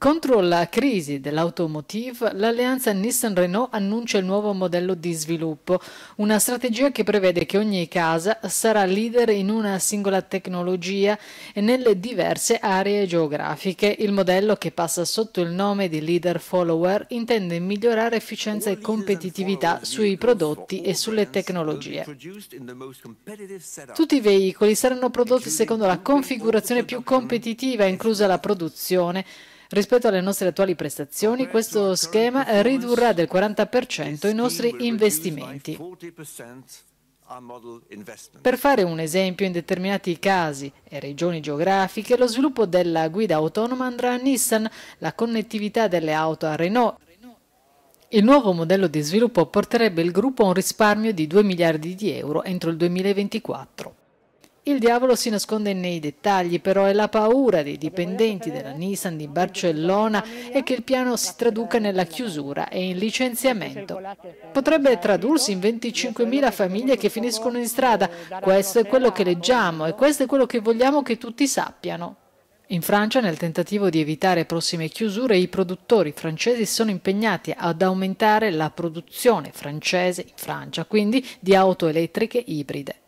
Contro la crisi dell'automotive, l'alleanza Nissan-Renault annuncia il nuovo modello di sviluppo, una strategia che prevede che ogni casa sarà leader in una singola tecnologia e nelle diverse aree geografiche. Il modello, che passa sotto il nome di Leader Follower, intende migliorare efficienza e competitività sui prodotti e sulle tecnologie. Tutti i veicoli saranno prodotti secondo la configurazione più competitiva, inclusa la produzione, Rispetto alle nostre attuali prestazioni, questo schema ridurrà del 40% i nostri investimenti. Per fare un esempio, in determinati casi e regioni geografiche, lo sviluppo della guida autonoma andrà a Nissan, la connettività delle auto a Renault. Il nuovo modello di sviluppo porterebbe il gruppo a un risparmio di 2 miliardi di euro entro il 2024. Il diavolo si nasconde nei dettagli, però è la paura dei dipendenti della Nissan di Barcellona e che il piano si traduca nella chiusura e in licenziamento. Potrebbe tradursi in 25.000 famiglie che finiscono in strada. Questo è quello che leggiamo e questo è quello che vogliamo che tutti sappiano. In Francia, nel tentativo di evitare prossime chiusure, i produttori francesi sono impegnati ad aumentare la produzione francese in Francia, quindi di auto elettriche ibride.